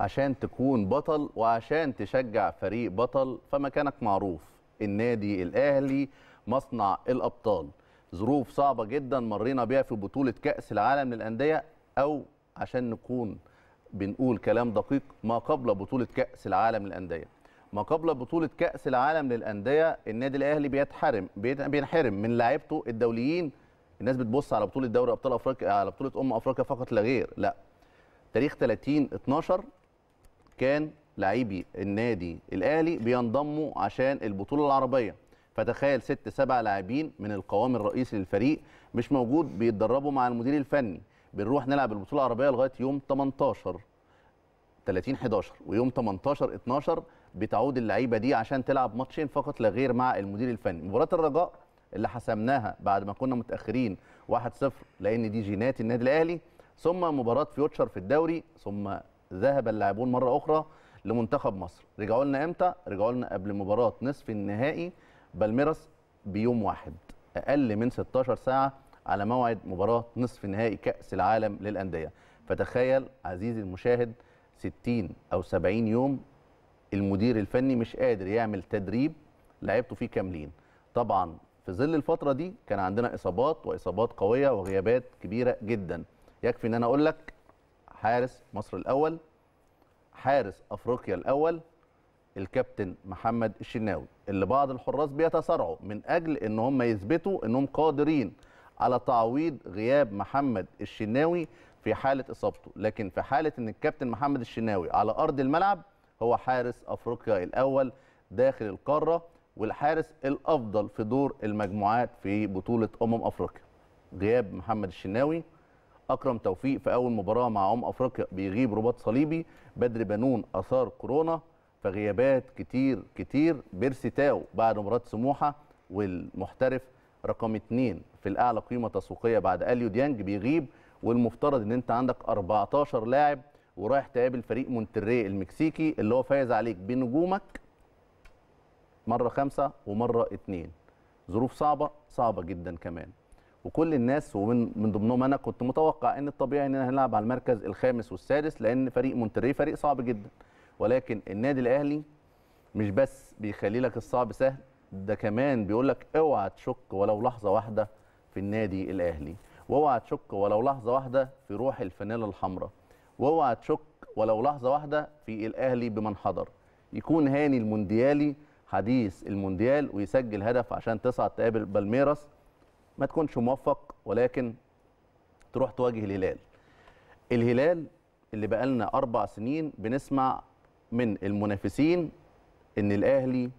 عشان تكون بطل وعشان تشجع فريق بطل فمكانك معروف النادي الأهلي مصنع الأبطال ظروف صعبة جدا مرينا بيها في بطولة كأس العالم للأندية أو عشان نكون بنقول كلام دقيق ما قبل بطولة كأس العالم للأندية ما قبل بطولة كأس العالم للأندية النادي الأهلي بيتحرم بينحرم من لاعيبته الدوليين الناس بتبص على بطولة دوري أبطال أفريقيا على بطولة أم أفريقيا فقط لا غير لا تاريخ 30 12 كان لعيبي النادي الاهلي بينضموا عشان البطوله العربيه فتخيل ست سبع لاعبين من القوام الرئيسي للفريق مش موجود بيتدربوا مع المدير الفني بنروح نلعب البطوله العربيه لغايه يوم 18 30 11 ويوم 18 12 بتعود اللعيبه دي عشان تلعب ماتشين فقط لا غير مع المدير الفني مباراه الرجاء اللي حسمناها بعد ما كنا متاخرين 1-0 لان دي جينات النادي الاهلي ثم مباراه فيوتشر في الدوري ثم ذهب اللاعبون مره اخرى لمنتخب مصر رجعوا لنا امتى رجعوا لنا قبل مباراه نصف النهائي بالميراس بيوم واحد اقل من 16 ساعه على موعد مباراه نصف نهائي كاس العالم للانديه فتخيل عزيزي المشاهد 60 او 70 يوم المدير الفني مش قادر يعمل تدريب لعبته فيه كاملين طبعا في ظل الفتره دي كان عندنا اصابات واصابات قويه وغيابات كبيره جدا يكفي ان انا اقول لك حارس مصر الاول حارس افريقيا الاول الكابتن محمد الشناوي اللي بعض الحراس بيتسارعوا من اجل ان هم يثبتوا انهم قادرين على تعويض غياب محمد الشناوي في حاله اصابته لكن في حاله ان الكابتن محمد الشناوي على ارض الملعب هو حارس افريقيا الاول داخل القاره والحارس الافضل في دور المجموعات في بطوله امم افريقيا غياب محمد الشناوي اكرم توفيق في اول مباراه مع ام افريقيا بيغيب رباط صليبي بدر بنون اثار كورونا فغيابات كتير كتير بيرسي تاو بعد مباراه سموحه والمحترف رقم اثنين في الاعلى قيمه تسويقيه بعد اليو ديانج بيغيب والمفترض ان انت عندك 14 لاعب ورايح تقابل فريق مونتريه المكسيكي اللي هو فايز عليك بنجومك مره خمسه ومره اثنين ظروف صعبه صعبه جدا كمان وكل الناس ومن من ضمنهم انا كنت متوقع ان الطبيعي اننا هنلعب على المركز الخامس والسادس لان فريق مونتري فريق صعب جدا ولكن النادي الاهلي مش بس بيخلي لك الصعب سهل ده كمان بيقول لك اوعى تشك ولو لحظه واحده في النادي الاهلي واوعى تشك ولو لحظه واحده في روح الفانيلا الحمراء واوعى تشك ولو لحظه واحده في الاهلي بمن حضر يكون هاني المونديالي حديث المونديال ويسجل هدف عشان تصعد تقابل بالميراس ما تكونش موفق ولكن تروح تواجه الهلال الهلال اللي بقالنا أربع سنين بنسمع من المنافسين إن الأهلي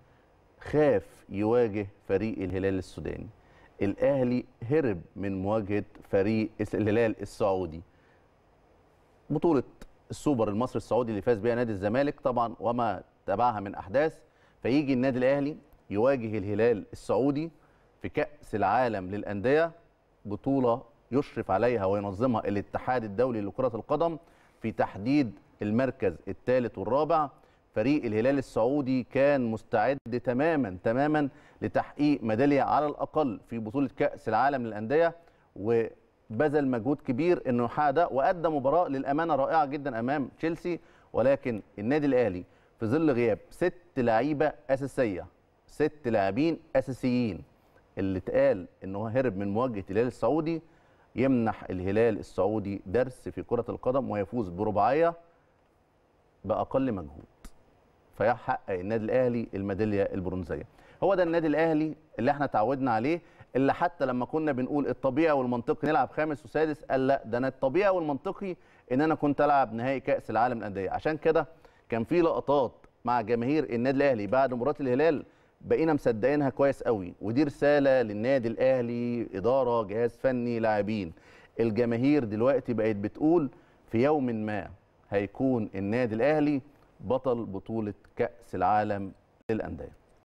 خاف يواجه فريق الهلال السوداني الأهلي هرب من مواجهة فريق الهلال السعودي بطولة السوبر المصري السعودي اللي فاز بيها نادي الزمالك طبعا وما تبعها من أحداث فيجي النادي الأهلي يواجه الهلال السعودي في كأس العالم للأندية بطولة يشرف عليها وينظمها الاتحاد الدولي لكرة القدم في تحديد المركز الثالث والرابع فريق الهلال السعودي كان مستعد تماما تماما لتحقيق ميدالية على الأقل في بطولة كأس العالم للأندية وبذل مجهود كبير أنه يحقق ده وأدى مباراة للأمانة رائعة جدا أمام تشيلسي ولكن النادي الأهلي في ظل غياب ست لعيبة أساسية ست لاعبين أساسيين اللي اتقال ان هو هرب من مواجهه الهلال السعودي يمنح الهلال السعودي درس في كره القدم ويفوز برباعيه باقل مجهود فيحقق النادي الاهلي الميداليه البرونزيه هو ده النادي الاهلي اللي احنا تعودنا عليه اللي حتى لما كنا بنقول الطبيعي والمنطقي نلعب خامس وسادس قال لا ده انا الطبيعي والمنطقي ان انا كنت العب نهائي كاس العالم للانديه عشان كده كان في لقطات مع جماهير النادي الاهلي بعد مباراه الهلال بقينا مصدقينها كويس قوي ودي رساله للنادي الاهلي اداره جهاز فني لاعبين الجماهير دلوقتي بقت بتقول في يوم ما هيكون النادي الاهلي بطل بطوله كاس العالم للانديه